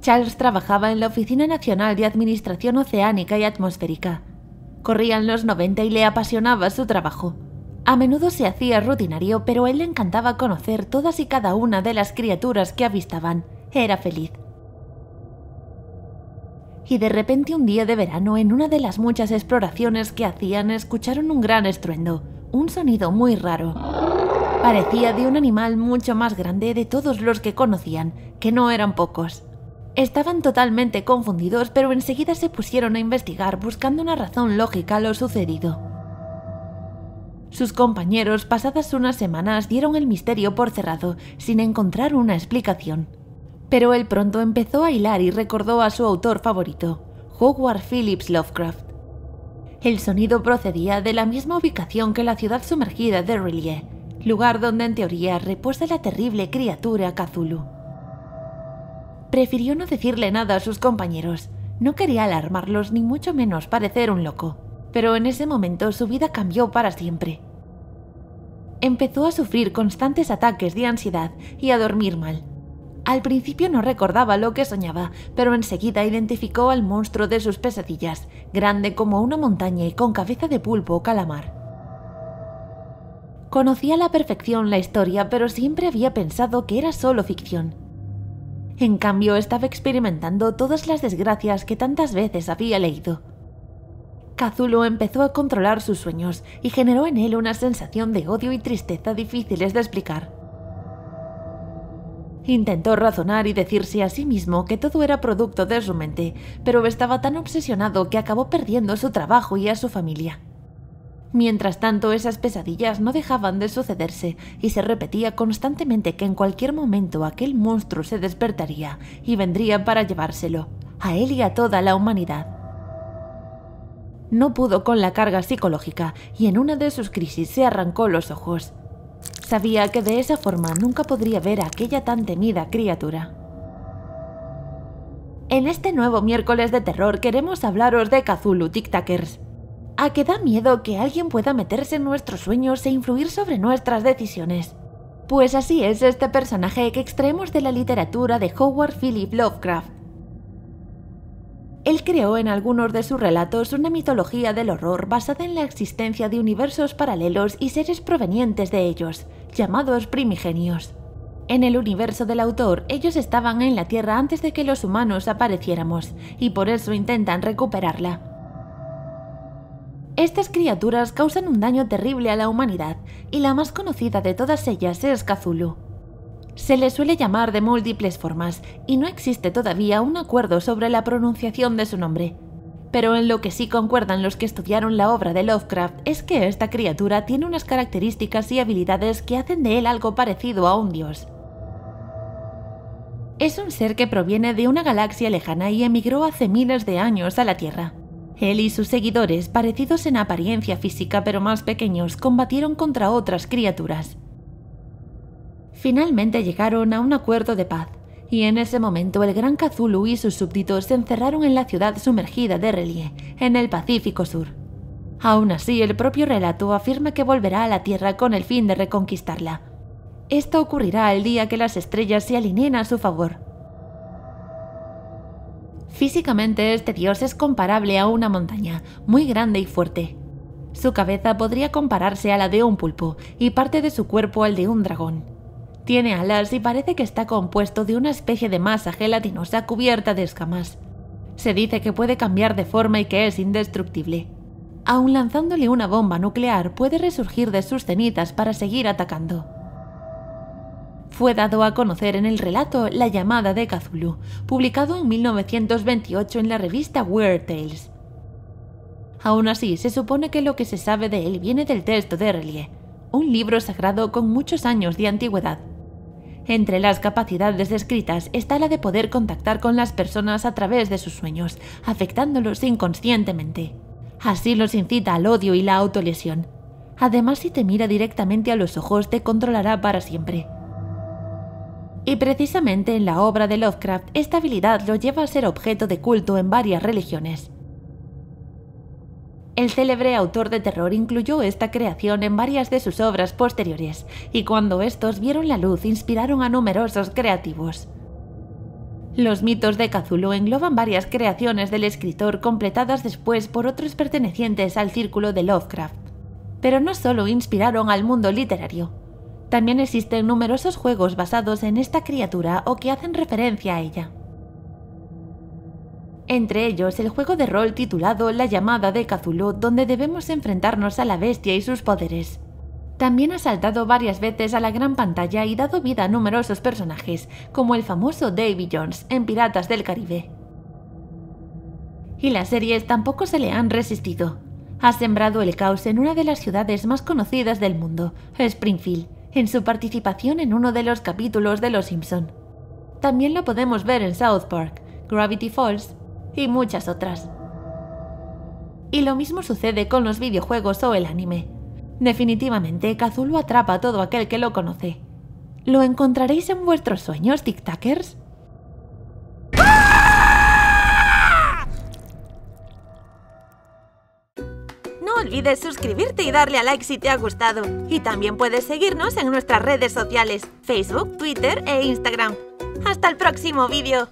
Charles trabajaba en la Oficina Nacional de Administración Oceánica y Atmosférica. Corrían los 90 y le apasionaba su trabajo. A menudo se hacía rutinario, pero a él le encantaba conocer todas y cada una de las criaturas que avistaban. Era feliz. Y de repente un día de verano, en una de las muchas exploraciones que hacían, escucharon un gran estruendo, un sonido muy raro. Parecía de un animal mucho más grande de todos los que conocían, que no eran pocos. Estaban totalmente confundidos, pero enseguida se pusieron a investigar buscando una razón lógica a lo sucedido. Sus compañeros, pasadas unas semanas, dieron el misterio por cerrado, sin encontrar una explicación. Pero él pronto empezó a hilar y recordó a su autor favorito, Howard Phillips Lovecraft. El sonido procedía de la misma ubicación que la ciudad sumergida de Relie, lugar donde en teoría reposa la terrible criatura Cthulhu prefirió no decirle nada a sus compañeros. No quería alarmarlos ni mucho menos parecer un loco. Pero en ese momento su vida cambió para siempre. Empezó a sufrir constantes ataques de ansiedad y a dormir mal. Al principio no recordaba lo que soñaba, pero enseguida identificó al monstruo de sus pesadillas, grande como una montaña y con cabeza de pulpo o calamar. Conocía a la perfección la historia, pero siempre había pensado que era solo ficción. En cambio, estaba experimentando todas las desgracias que tantas veces había leído. Cazulo empezó a controlar sus sueños y generó en él una sensación de odio y tristeza difíciles de explicar. Intentó razonar y decirse a sí mismo que todo era producto de su mente, pero estaba tan obsesionado que acabó perdiendo su trabajo y a su familia. Mientras tanto, esas pesadillas no dejaban de sucederse y se repetía constantemente que en cualquier momento aquel monstruo se despertaría y vendría para llevárselo, a él y a toda la humanidad. No pudo con la carga psicológica y en una de sus crisis se arrancó los ojos. Sabía que de esa forma nunca podría ver a aquella tan temida criatura. En este nuevo miércoles de terror queremos hablaros de Cthulhu Tic a que da miedo que alguien pueda meterse en nuestros sueños e influir sobre nuestras decisiones. Pues así es este personaje que extraemos de la literatura de Howard Philip Lovecraft. Él creó en algunos de sus relatos una mitología del horror basada en la existencia de universos paralelos y seres provenientes de ellos, llamados primigenios. En el universo del autor, ellos estaban en la Tierra antes de que los humanos apareciéramos, y por eso intentan recuperarla. Estas criaturas causan un daño terrible a la humanidad, y la más conocida de todas ellas es Cthulhu. Se le suele llamar de múltiples formas, y no existe todavía un acuerdo sobre la pronunciación de su nombre. Pero en lo que sí concuerdan los que estudiaron la obra de Lovecraft es que esta criatura tiene unas características y habilidades que hacen de él algo parecido a un dios. Es un ser que proviene de una galaxia lejana y emigró hace miles de años a la Tierra. Él y sus seguidores, parecidos en apariencia física pero más pequeños, combatieron contra otras criaturas. Finalmente llegaron a un acuerdo de paz, y en ese momento el gran Cthulhu y sus súbditos se encerraron en la ciudad sumergida de Relie, en el Pacífico Sur. Aún así, el propio relato afirma que volverá a la Tierra con el fin de reconquistarla. Esto ocurrirá el día que las estrellas se alineen a su favor, Físicamente este dios es comparable a una montaña, muy grande y fuerte. Su cabeza podría compararse a la de un pulpo y parte de su cuerpo al de un dragón. Tiene alas y parece que está compuesto de una especie de masa gelatinosa cubierta de escamas. Se dice que puede cambiar de forma y que es indestructible. Aun lanzándole una bomba nuclear puede resurgir de sus cenizas para seguir atacando fue dado a conocer en el relato La llamada de Cthulhu, publicado en 1928 en la revista Weird Tales. Aún así, se supone que lo que se sabe de él viene del texto de Relie, un libro sagrado con muchos años de antigüedad. Entre las capacidades descritas está la de poder contactar con las personas a través de sus sueños, afectándolos inconscientemente. Así los incita al odio y la autolesión. Además, si te mira directamente a los ojos, te controlará para siempre. Y precisamente en la obra de Lovecraft esta habilidad lo lleva a ser objeto de culto en varias religiones. El célebre autor de terror incluyó esta creación en varias de sus obras posteriores, y cuando estos vieron la luz inspiraron a numerosos creativos. Los mitos de Cthulhu engloban varias creaciones del escritor completadas después por otros pertenecientes al círculo de Lovecraft. Pero no solo inspiraron al mundo literario, también existen numerosos juegos basados en esta criatura o que hacen referencia a ella. Entre ellos el juego de rol titulado La llamada de Cthulhu, donde debemos enfrentarnos a la bestia y sus poderes. También ha saltado varias veces a la gran pantalla y dado vida a numerosos personajes, como el famoso Davy Jones en Piratas del Caribe. Y las series tampoco se le han resistido. Ha sembrado el caos en una de las ciudades más conocidas del mundo, Springfield, en su participación en uno de los capítulos de Los Simpson. También lo podemos ver en South Park, Gravity Falls y muchas otras. Y lo mismo sucede con los videojuegos o el anime. Definitivamente, Kazulu atrapa a todo aquel que lo conoce. ¿Lo encontraréis en vuestros sueños, TikTakers? olvides suscribirte y darle a like si te ha gustado. Y también puedes seguirnos en nuestras redes sociales, Facebook, Twitter e Instagram. ¡Hasta el próximo vídeo!